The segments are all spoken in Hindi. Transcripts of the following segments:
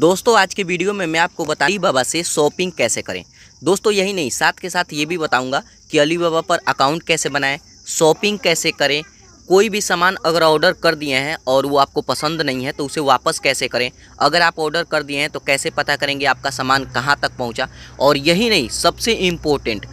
दोस्तों आज के वीडियो में मैं आपको बता अली बाबा से शॉपिंग कैसे करें दोस्तों यही नहीं साथ के साथ ये भी बताऊंगा कि अली बाबा पर अकाउंट कैसे बनाएं शॉपिंग कैसे करें कोई भी सामान अगर ऑर्डर कर दिए हैं और वो आपको पसंद नहीं है तो उसे वापस कैसे करें अगर आप ऑर्डर कर दिए हैं तो कैसे पता करेंगे आपका सामान कहाँ तक पहुँचा और यही नहीं सबसे इम्पोर्टेंट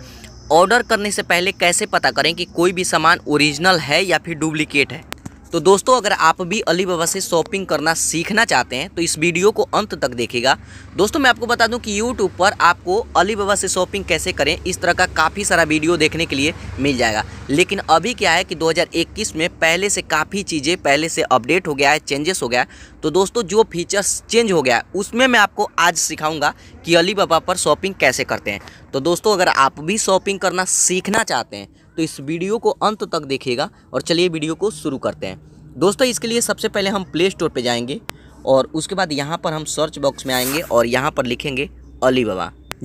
ऑर्डर करने से पहले कैसे पता करें कि कोई भी सामान ओरिजिनल है या फिर डुप्लिकेट है तो दोस्तों अगर आप भी अली बाबा से शॉपिंग करना सीखना चाहते हैं तो इस वीडियो को अंत तक देखेगा दोस्तों मैं आपको बता दूं कि यूट्यूब पर आपको अली बाबा से शॉपिंग कैसे करें इस तरह का काफ़ी सारा वीडियो देखने के लिए मिल जाएगा लेकिन अभी क्या है कि 2021 में पहले से काफ़ी चीज़ें पहले से अपडेट हो गया है चेंजेस हो गया है तो दोस्तों जो फीचर्स चेंज हो गया है उसमें मैं आपको आज सिखाऊँगा कि अली बाबा पर शॉपिंग कैसे करते हैं तो दोस्तों अगर आप भी शॉपिंग करना सीखना चाहते हैं तो इस वीडियो को अंत तक देखिएगा और चलिए वीडियो को शुरू करते हैं दोस्तों इसके लिए सबसे पहले हम प्ले स्टोर पर जाएंगे और उसके बाद यहाँ पर हम सर्च बॉक्स में आएंगे और यहाँ पर लिखेंगे अली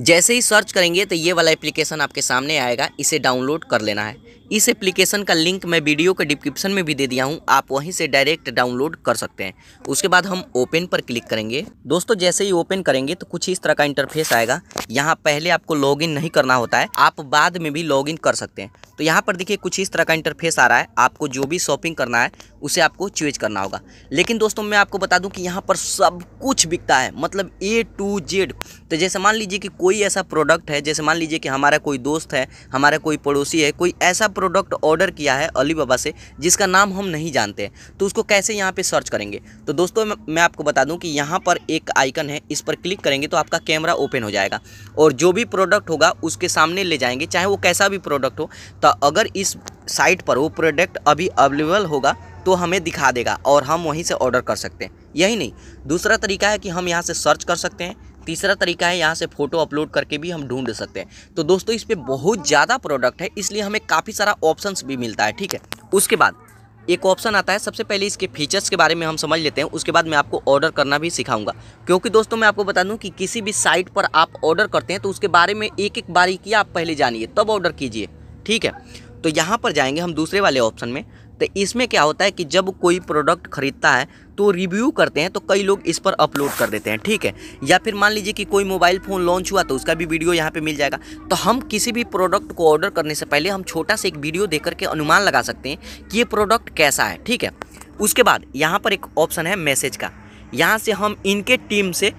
जैसे ही सर्च करेंगे तो ये वाला एप्लीकेशन आपके सामने आएगा इसे डाउनलोड कर लेना है इस एप्लीकेशन का लिंक मैं वीडियो के डिस्क्रिप्शन में भी दे दिया हूँ आप वहीं से डायरेक्ट डाउनलोड कर सकते हैं उसके बाद हम ओपन पर क्लिक करेंगे दोस्तों जैसे ही ओपन करेंगे तो कुछ इस तरह का इंटरफेस आएगा यहाँ पहले आपको लॉगिन नहीं करना होता है आप बाद में भी लॉगिन कर सकते हैं तो यहाँ पर देखिए कुछ इस तरह का इंटरफेस आ रहा है आपको जो भी शॉपिंग करना है उसे आपको चूज करना होगा लेकिन दोस्तों मैं आपको बता दूं कि यहाँ पर सब कुछ बिकता है मतलब ए टू जेड तो जैसे मान लीजिए कि कोई ऐसा प्रोडक्ट है जैसे मान लीजिए कि हमारा कोई दोस्त है हमारा कोई पड़ोसी है कोई ऐसा प्रोडक्ट ऑर्डर किया है अली बाबा से जिसका नाम हम नहीं जानते हैं तो उसको कैसे यहाँ पे सर्च करेंगे तो दोस्तों मैं आपको बता दूँ कि यहाँ पर एक आइकन है इस पर क्लिक करेंगे तो आपका कैमरा ओपन हो जाएगा और जो भी प्रोडक्ट होगा उसके सामने ले जाएंगे चाहे वो कैसा भी प्रोडक्ट हो तो अगर इस साइट पर वो प्रोडक्ट अभी अवेलेबल होगा तो हमें दिखा देगा और हम वहीं से ऑर्डर कर सकते हैं यही नहीं दूसरा तरीका है कि हम यहाँ से सर्च कर सकते हैं तीसरा तरीका है यहाँ से फ़ोटो अपलोड करके भी हम ढूंढ सकते हैं तो दोस्तों इस पर बहुत ज़्यादा प्रोडक्ट है इसलिए हमें काफ़ी सारा ऑप्शंस भी मिलता है ठीक है उसके बाद एक ऑप्शन आता है सबसे पहले इसके फीचर्स के बारे में हम समझ लेते हैं उसके बाद मैं आपको ऑर्डर करना भी सिखाऊंगा क्योंकि दोस्तों मैं आपको बता दूं कि किसी भी साइट पर आप ऑर्डर करते हैं तो उसके बारे में एक एक बारीकियाँ आप पहले जानिए तब ऑर्डर कीजिए ठीक है तो यहाँ पर जाएंगे हम दूसरे वाले ऑप्शन में तो इसमें क्या होता है कि जब कोई प्रोडक्ट खरीदता है तो रिव्यू करते हैं तो कई लोग इस पर अपलोड कर देते हैं ठीक है या फिर मान लीजिए कि कोई मोबाइल फ़ोन लॉन्च हुआ तो उसका भी वीडियो यहाँ पे मिल जाएगा तो हम किसी भी प्रोडक्ट को ऑर्डर करने से पहले हम छोटा सा एक वीडियो देख करके अनुमान लगा सकते हैं कि ये प्रोडक्ट कैसा है ठीक है उसके बाद यहाँ पर एक ऑप्शन है मैसेज का यहाँ से हम इनके टीम से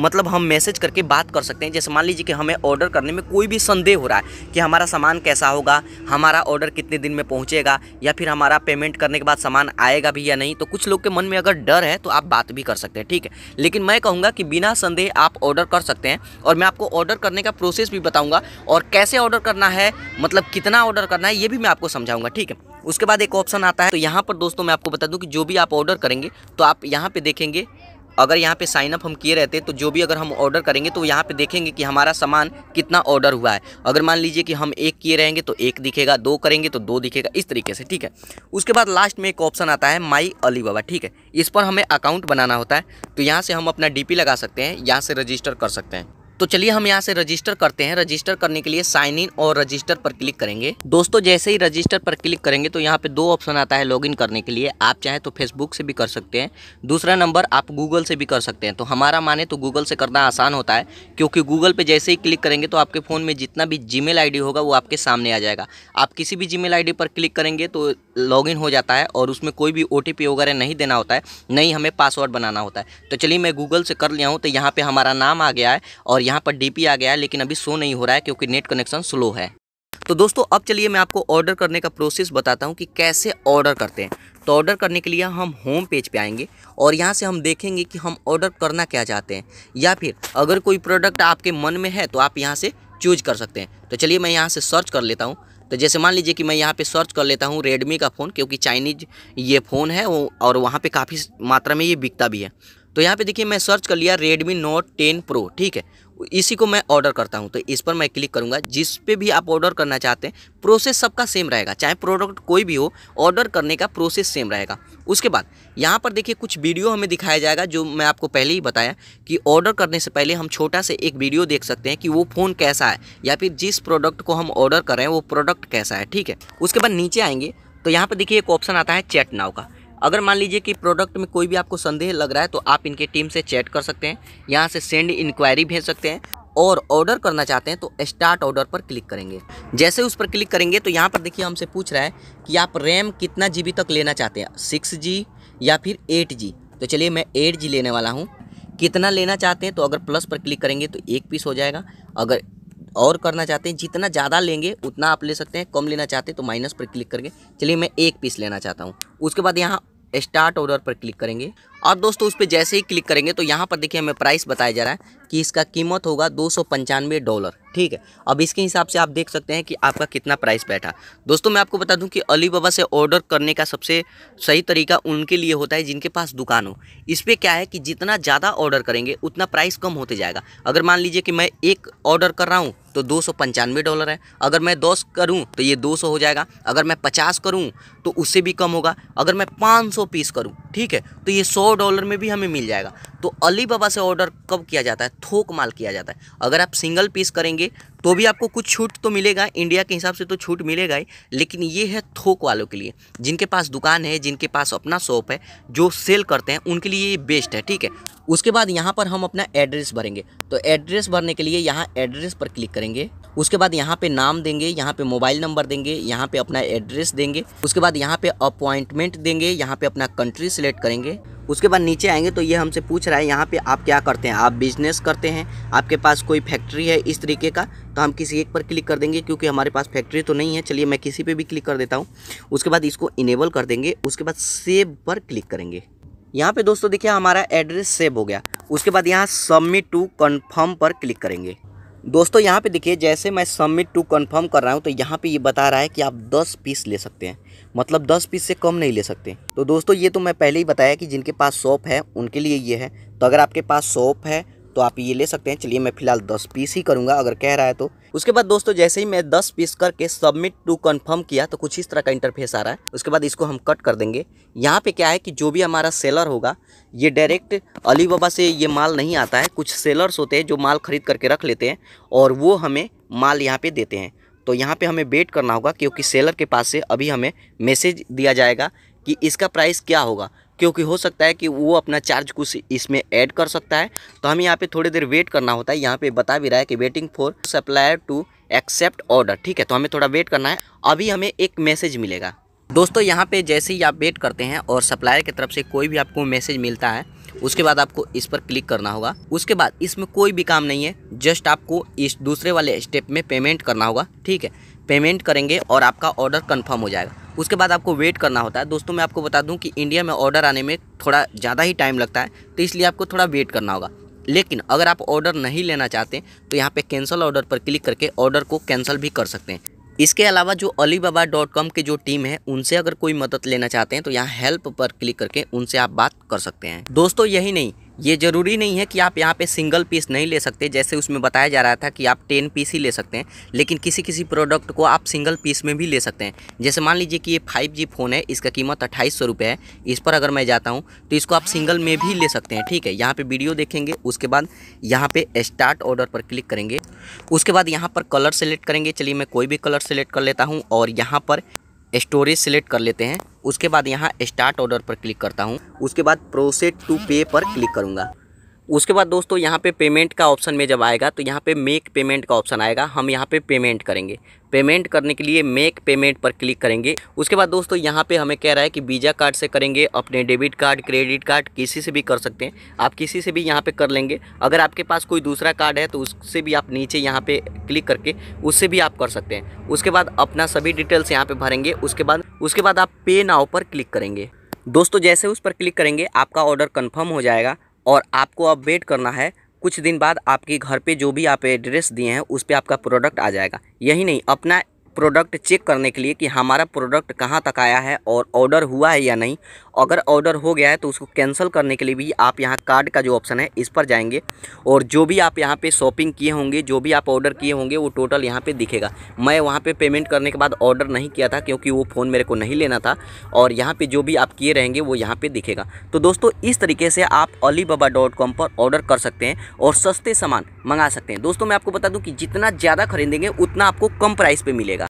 मतलब हम मैसेज करके बात कर सकते हैं जैसे मान लीजिए कि हमें ऑर्डर करने में कोई भी संदेह हो रहा है कि हमारा सामान कैसा होगा हमारा ऑर्डर कितने दिन में पहुँचेगा या फिर हमारा पेमेंट करने के बाद सामान आएगा भी या नहीं तो कुछ लोग के मन में अगर डर है तो आप बात भी कर सकते हैं ठीक है लेकिन मैं कहूँगा कि बिना संदेह आप ऑर्डर कर सकते हैं और मैं आपको ऑर्डर करने का प्रोसेस भी बताऊँगा और कैसे ऑर्डर करना है मतलब कितना ऑर्डर करना है ये भी मैं आपको समझाऊँगा ठीक है उसके बाद एक ऑप्शन आता है तो यहाँ पर दोस्तों मैं आपको बता दूँ कि जो भी आप ऑर्डर करेंगे तो आप यहाँ पे देखेंगे अगर यहाँ पे साइनअप हम किए रहते तो जो भी अगर हम ऑर्डर करेंगे तो यहाँ पे देखेंगे कि हमारा सामान कितना ऑर्डर हुआ है अगर मान लीजिए कि हम एक किए रहेंगे तो एक दिखेगा दो करेंगे तो दो दिखेगा इस तरीके से ठीक है उसके बाद लास्ट में एक ऑप्शन आता है माई अली ठीक है इस पर हमें अकाउंट बनाना होता है तो यहाँ से हम अपना डी लगा सकते हैं यहाँ से रजिस्टर कर सकते हैं तो चलिए हम यहाँ से रजिस्टर करते हैं रजिस्टर करने के लिए साइन इन और रजिस्टर पर क्लिक करेंगे दोस्तों जैसे ही रजिस्टर पर क्लिक करेंगे तो यहाँ पे दो ऑप्शन आता है लॉगिन करने के लिए आप चाहें तो फेसबुक से भी कर सकते हैं दूसरा नंबर आप गूगल से भी कर सकते हैं तो हमारा माने तो गूगल से करना आसान होता है क्योंकि गूगल पर जैसे ही क्लिक करेंगे तो आपके फ़ोन में जितना भी जी मेल होगा वो आपके सामने आ जाएगा आप किसी भी जी मेल पर क्लिक करेंगे तो लॉगिन हो जाता है और उसमें कोई भी ओ वगैरह नहीं देना होता है नहीं हमें पासवर्ड बनाना होता है तो चलिए मैं गूगल से कर लिया हूँ तो यहाँ पर हमारा नाम आ गया है और यहाँ पर डी आ गया है लेकिन अभी शो नहीं हो रहा है क्योंकि नेट कनेक्शन स्लो है तो दोस्तों अब चलिए मैं आपको ऑर्डर करने का प्रोसेस बताता हूँ कि कैसे ऑर्डर करते हैं तो ऑर्डर करने के लिए हम होम पेज पे आएंगे और यहाँ से हम देखेंगे कि हम ऑर्डर करना क्या चाहते हैं या फिर अगर कोई प्रोडक्ट आपके मन में है तो आप यहाँ से चूज कर सकते हैं तो चलिए मैं यहाँ से सर्च कर लेता हूँ तो जैसे मान लीजिए कि मैं यहाँ पे सर्च कर लेता हूँ रेडमी का फ़ोन क्योंकि चाइनीज ये फ़ोन है और वहाँ पर काफ़ी मात्रा में ये बिकता भी है तो यहाँ पे देखिए मैं सर्च कर लिया रेडमी नोट टेन प्रो ठीक है इसी को मैं ऑर्डर करता हूँ तो इस पर मैं क्लिक करूँगा जिस पे भी आप ऑर्डर करना चाहते हैं प्रोसेस सबका सेम रहेगा चाहे प्रोडक्ट कोई भी हो ऑर्डर करने का प्रोसेस सेम रहेगा उसके बाद यहाँ पर देखिए कुछ वीडियो हमें दिखाया जाएगा जो मैं आपको पहले ही बताया कि ऑर्डर करने से पहले हम छोटा से एक वीडियो देख सकते हैं कि वो फ़ोन कैसा है या फिर जिस प्रोडक्ट को हम ऑर्डर कर रहे हैं वो प्रोडक्ट कैसा है ठीक है उसके बाद नीचे आएंगे तो यहाँ पर देखिए एक ऑप्शन आता है चैट नाव का अगर मान लीजिए कि प्रोडक्ट में कोई भी आपको संदेह लग रहा है तो आप इनके टीम से चैट कर सकते हैं यहाँ से सेंड इंक्वायरी भेज सकते हैं और ऑर्डर करना चाहते हैं तो स्टार्ट ऑर्डर पर क्लिक करेंगे जैसे उस पर क्लिक करेंगे तो यहाँ पर देखिए हमसे पूछ रहा है कि आप रैम कितना जी तक लेना चाहते हैं सिक्स जी या फिर एट जी तो चलिए मैं एट जी लेने वाला हूँ कितना लेना चाहते हैं तो अगर प्लस पर क्लिक करेंगे तो एक पीस हो जाएगा अगर और करना चाहते हैं जितना ज़्यादा लेंगे उतना आप ले सकते हैं कम लेना चाहते हैं तो माइनस पर क्लिक करके चलिए मैं एक पीस लेना चाहता हूँ उसके बाद यहाँ स्टार्ट ऑर्डर पर क्लिक करेंगे और दोस्तों उस पर जैसे ही क्लिक करेंगे तो यहाँ पर देखिए हमें प्राइस बताया जा रहा है कि इसका कीमत होगा दो डॉलर ठीक है अब इसके हिसाब से आप देख सकते हैं कि आपका कितना प्राइस बैठा दोस्तों मैं आपको बता दूं कि अली बाबा से ऑर्डर करने का सबसे सही तरीका उनके लिए होता है जिनके पास दुकान हो इस पर क्या है कि जितना ज़्यादा ऑर्डर करेंगे उतना प्राइस कम होते जाएगा अगर मान लीजिए कि मैं एक ऑर्डर कर रहा हूँ तो दो डॉलर है अगर मैं दस करूँ तो ये दो हो जाएगा अगर मैं पचास करूँ तो उससे भी कम होगा अगर मैं पाँच पीस करूँ ठीक है तो ये सौ सौ डॉलर में भी हमें मिल जाएगा तो अली बाबा से ऑर्डर कब किया जाता है थोक माल किया जाता है अगर आप सिंगल पीस करेंगे तो भी आपको कुछ छूट तो मिलेगा इंडिया के हिसाब से तो छूट मिलेगा ही लेकिन ये है थोक वालों के लिए जिनके पास दुकान है जिनके पास अपना शॉप है जो सेल करते हैं उनके लिए ये बेस्ट है ठीक है उसके बाद यहाँ पर हम अपना एड्रेस भरेंगे तो एड्रेस भरने के लिए यहाँ एड्रेस पर क्लिक करेंगे उसके बाद यहाँ पे नाम देंगे यहाँ पे मोबाइल नंबर देंगे यहाँ पे अपना एड्रेस देंगे उसके बाद यहाँ पे अपॉइंटमेंट देंगे यहाँ पे अपना कंट्री सेलेक्ट करेंगे उसके बाद नीचे आएंगे तो ये हमसे पूछ रहा है यहाँ पे आप क्या करते हैं आप बिजनेस करते हैं आपके पास कोई फैक्ट्री है इस तरीके का तो हम किसी एक पर क्लिक कर देंगे क्योंकि हमारे पास फैक्ट्री तो नहीं है चलिए मैं किसी पे भी क्लिक कर देता हूँ उसके बाद इसको इनेबल कर देंगे उसके बाद सेव पर क्लिक करेंगे यहाँ पे दोस्तों देखिए हमारा एड्रेस सेव हो गया उसके बाद यहाँ सबमिट टू कन्फर्म पर क्लिक करेंगे दोस्तों यहाँ पे देखिए जैसे मैं सबमिट टू कन्फर्म कर रहा हूँ तो यहाँ पे ये यह बता रहा है कि आप 10 पीस ले सकते हैं मतलब 10 पीस से कम नहीं ले सकते तो दोस्तों ये तो मैं पहले ही बताया कि जिनके पास शॉप है उनके लिए ये है तो अगर आपके पास शॉप है तो आप ये ले सकते हैं चलिए मैं फिलहाल दस पीस ही करूँगा अगर कह रहा है तो उसके बाद दोस्तों जैसे ही मैं दस पीस करके सबमिट टू कन्फर्म किया तो कुछ इस तरह का इंटरफेस आ रहा है उसके बाद इसको हम कट कर देंगे यहाँ पे क्या है कि जो भी हमारा सेलर होगा ये डायरेक्ट अली से ये माल नहीं आता है कुछ सेलर्स होते हैं जो माल खरीद करके रख लेते हैं और वो हमें माल यहाँ पर देते हैं तो यहाँ पे हमें वेट करना होगा क्योंकि सेलर के पास से अभी हमें मैसेज दिया जाएगा कि इसका प्राइस क्या होगा क्योंकि हो सकता है कि वो अपना चार्ज कुछ इसमें ऐड कर सकता है तो हमें यहाँ पे थोड़ी देर वेट करना होता है यहाँ पे बता भी रहा है कि waiting for supplier to accept order ठीक है तो हमें थोड़ा वेट करना है अभी हमें एक मैसेज मिलेगा दोस्तों यहाँ पे जैसे ही आप वेट करते हैं और सप्लायर की तरफ से कोई भी आपको मैसेज मिलता है उसके बाद आपको इस पर क्लिक करना होगा उसके बाद इसमें कोई भी काम नहीं है जस्ट आपको इस दूसरे वाले स्टेप में पेमेंट करना होगा ठीक है पेमेंट करेंगे और आपका ऑर्डर कन्फर्म हो जाएगा उसके बाद आपको वेट करना होता है दोस्तों मैं आपको बता दूँ कि इंडिया में ऑर्डर आने में थोड़ा ज़्यादा ही टाइम लगता है तो इसलिए आपको थोड़ा वेट करना होगा लेकिन अगर आप ऑर्डर नहीं लेना चाहते तो यहाँ पे कैंसिल ऑर्डर पर क्लिक करके ऑर्डर को कैंसिल भी कर सकते हैं इसके अलावा जो अली के डॉट कॉम जो टीम है उनसे अगर कोई मदद लेना चाहते हैं तो यहाँ हेल्प पर क्लिक करके उनसे आप बात कर सकते हैं दोस्तों यही नहीं ये ज़रूरी नहीं है कि आप यहाँ पे सिंगल पीस नहीं ले सकते जैसे उसमें बताया जा रहा था कि आप टेन पीस ही ले सकते हैं लेकिन किसी किसी प्रोडक्ट को आप सिंगल पीस में भी ले सकते हैं जैसे मान लीजिए कि ये फाइव जी फ़ोन है इसका कीमत अट्ठाईस सौ रुपये है इस पर अगर मैं जाता हूँ तो इसको आप सिंगल में भी ले सकते हैं ठीक है यहाँ पर वीडियो देखेंगे उसके बाद यहाँ पर स्टार्ट ऑर्डर पर क्लिक करेंगे उसके बाद यहाँ पर कलर सेलेक्ट करेंगे चलिए मैं कोई भी कलर सेलेक्ट कर लेता हूँ और यहाँ पर स्टोरेज सेलेक्ट कर लेते हैं उसके बाद यहाँ स्टार्ट ऑर्डर पर क्लिक करता हूँ उसके बाद प्रोसेट टू पे पर क्लिक करूँगा उसके बाद दोस्तों यहाँ पे पेमेंट का ऑप्शन में जब आएगा तो यहाँ पे मेक पेमेंट का ऑप्शन आएगा हम यहाँ पे पेमेंट करेंगे पेमेंट करने के लिए मेक पेमेंट पर क्लिक करेंगे उसके बाद दोस्तों यहाँ पे हमें कह रहा है कि वीज़ा कार्ड से करेंगे अपने डेबिट कार्ड क्रेडिट कार्ड किसी से भी कर सकते हैं आप किसी से भी यहाँ पर कर लेंगे अगर आपके पास कोई दूसरा कार्ड है तो उससे भी आप नीचे यहाँ पर क्लिक करके उससे भी आप कर सकते हैं उसके बाद अपना सभी डिटेल्स यहाँ पर भरेंगे उसके बाद उसके बाद आप पे नाव पर क्लिक करेंगे दोस्तों जैसे उस पर क्लिक करेंगे आपका ऑर्डर कन्फर्म हो जाएगा और आपको अब वेट करना है कुछ दिन बाद आपके घर पे जो भी आप एड्रेस दिए हैं उस पर आपका प्रोडक्ट आ जाएगा यही नहीं अपना प्रोडक्ट चेक करने के लिए कि हमारा प्रोडक्ट कहाँ तक आया है और ऑर्डर हुआ है या नहीं अगर ऑर्डर हो गया है तो उसको कैंसिल करने के लिए भी आप यहाँ कार्ड का जो ऑप्शन है इस पर जाएंगे और जो भी आप यहाँ पे शॉपिंग किए होंगे जो भी आप ऑर्डर किए होंगे वो टोटल यहाँ पे दिखेगा मैं वहाँ पे पेमेंट करने के बाद ऑर्डर नहीं किया था क्योंकि वो फ़ोन मेरे को नहीं लेना था और यहाँ पर जो भी आप किए रहेंगे वो यहाँ पर दिखेगा तो दोस्तों इस तरीके से आप अली पर ऑर्डर कर सकते हैं और सस्ते सामान मंगा सकते हैं दोस्तों मैं आपको बता दूँ कि जितना ज़्यादा खरीदेंगे उतना आपको कम प्राइस पर मिलेगा